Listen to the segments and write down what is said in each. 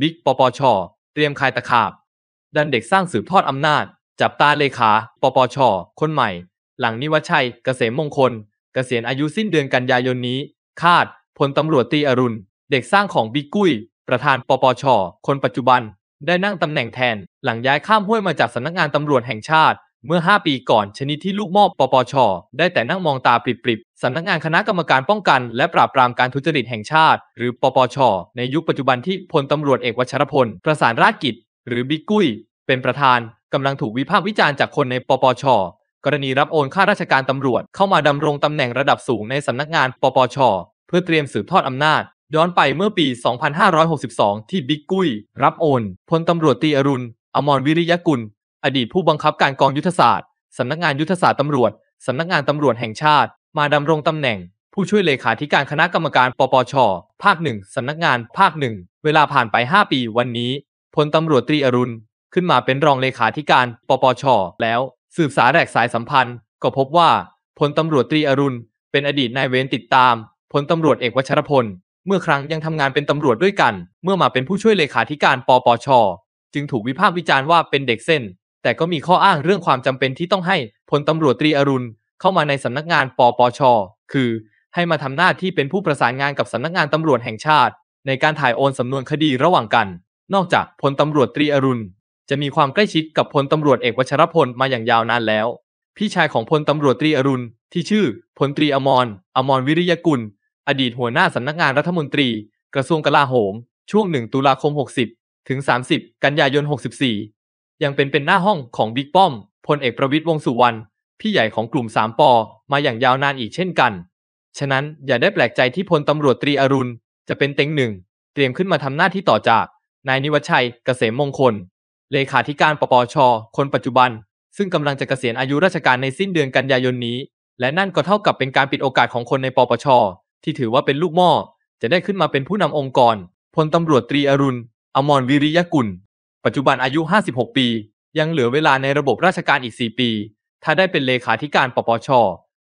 บิ๊ก ปปช เตรียมคายตะขาบดันเด็กสร้างสืบทอดอำนาจ จับตาเลขา ปปช คนใหม่ หลังนิวัชัยเกษมมงคล เกษียณอายุสิ้นเดือนกันยายนนี้ คาด พลตำรวจตีอรุณ เด็กสร้างของบิ๊กกุ้ย ประธาน ปปช คนปัจจุบันได้นั่งตำแหน่งแทนหลังย้ายข้ามห้วยมาจากสำนักงานตำรวจแห่งชาติเมื่อ 5 ปีก่อนชนิดที่ลูกมอบปปช ได้แต่นั่งมองตาปริบๆสำนักงานคณะกรรมการป้องกันและปราบปรามการทุจริตแห่งชาติ หรือ ปปช ในยุคปัจจุบันที่พลตำรวจเอกวชรพล ประสานราชกิจ หรือบิ๊กกุ้ย เป็นประธานกำลังถูกวิพากษ์วิจารณ์จากคนใน ปปช กรณีรับโอนข้าราชการตำรวจ เข้ามาดำรงตำแหน่งระดับสูงในสำนักงานปปช เพื่อเตรียมสืบทอดอำนาจย้อนไปเมื่อปี2562ที่บิ๊กกุ้ย รับโอนพลตำรวจตีอรุณอมรวิริยกุลอดีตผู้บังคับการกองยุทธศาสตร์สำนักงานยุทธศาสตร์ตำรวจสำนักงานตำรวจแห่งชาติ มาดำรงตำแหน่ง ผู้ช่วยเลขาธิการคณะกรรมการปปช ภาคหนึ่งสำนักงานภาคหนึ่ง เวลาผ่านไป 5 ปีวันนี้พลตำรวจตรีอรุณ ขึ้นมาเป็นรองเลขาธิการปปชแล้ว สืบสาแหลกสายสัมพันธ์ ก็พบว่าพลตำรวจตรีอรุณ เป็นอดีตนายเวรติดตามพลตำรวจเอกวัชรพล เมื่อครั้งยังทำงานเป็นตำรวจด้วยกัน เมื่อมาเป็นผู้ช่วยเลขาธิการปปช จึงถูกวิพากษ์วิจารณ์ว่าเป็นเด็กเส้นแต่ก็มีข้ออ้างเรื่องความจำเป็นที่ต้องให้พลตำรวจตรีอรุณเข้ามาในสำนักงานปปช คือให้มาทำหน้าที่เป็นผู้ประสานงานกับสำนักงานตำรวจแห่งชาติ ในการถ่ายโอนสำนวนคดีระหว่างกัน นอกจากพลตำรวจตรีอรุณจะมีความใกล้ชิดกับพลตำรวจเอกวชรพลมาอย่างยาวนานแล้ว พี่ชายของพลตำรวจตรีอรุณที่ชื่อพลตรีอมรออมรวิริยกุล อดีตหัวหน้าสำนักงานรัฐมนตรี กระทรวงกลาโหม ช่วง 1 ตุลาคม 60 ถึง 30 กันยายน 64ยังเป็นเป็นหน้าห้องของบิ๊กป้อมพลเอกประวิตยวงสุวรรณพี่ใหญ่ของกลุ่มสามปอมาอย่างยาวนานอีกเช่นกัน ฉะนั้นอย่าได้แปลกใจที่พลตำรวจตรีอรุณ จะเป็นเต็งหนึ่ง เตรียมขึ้นมาทำหน้าที่ต่อจากนายนิวัชัยเกษมมงคล เลขาธิการปปชคนปัจจุบัน ซึ่งกำลังจะเกษียณอายุราชการในสิ้นเดือนกันยายนนี้ และนั่นก็เท่ากับเป็นการปิดโอกาสของคนในปปชที่ถือว่าเป็นลูกม่อจะได้ขึ้นมาเป็นผู้นำองค์กร พลตำรวจตรีอรุณอมรวิริยกุลปัจจุบันอายุ 56 ปี ยังเหลือเวลาในระบบราชการอีก 4 ปี ถ้าได้เป็นเลขาธิการปปช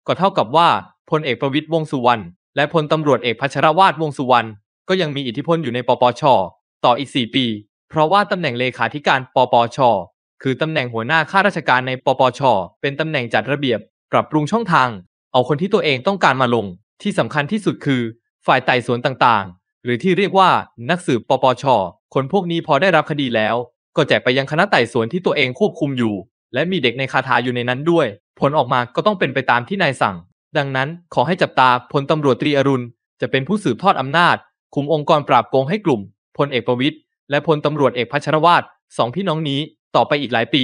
ก็เท่ากับว่าพลเอกประวิตยวงสุวรรณและพลตำรวจเอกพัชรวาทวงสุวรรณก็ยังมีอิทธิพลอยู่ในปปช ต่ออีก 4 ปี เพราะว่าตำแหน่งเลขาธิการปปชคือตำแหน่งหัวหน้าข้าราชการในปปช เป็นตำแหน่งจัดระเบียบ ปรับปรุงช่องทาง เอาคนที่ตัวเองต้องการมาลง ที่สำคัญที่สุดคือ ฝ่ายไต่สวนต่างๆ หรือที่เรียกว่านักสืบปปชคนพวกนี้พอได้รับคดีแล้วก็แจกไปยังคณะไต่สวนที่ตัวเองควบคุมอยู่ และมีเด็กในคาถาอยู่ในนั้นด้วย ผลออกมาก็ต้องเป็นไปตามที่นายสั่ง ดังนั้นขอให้จับตาพลตำรวจตรีอรุณ จะเป็นผู้สืบทอดอำนาจ คุมองค์กรปราบโกงให้กลุ่ม พลเอกประวิตยและพลตำรวจเอกพัชรวาทสองพี่น้องนี้ต่อไปอีกหลายปี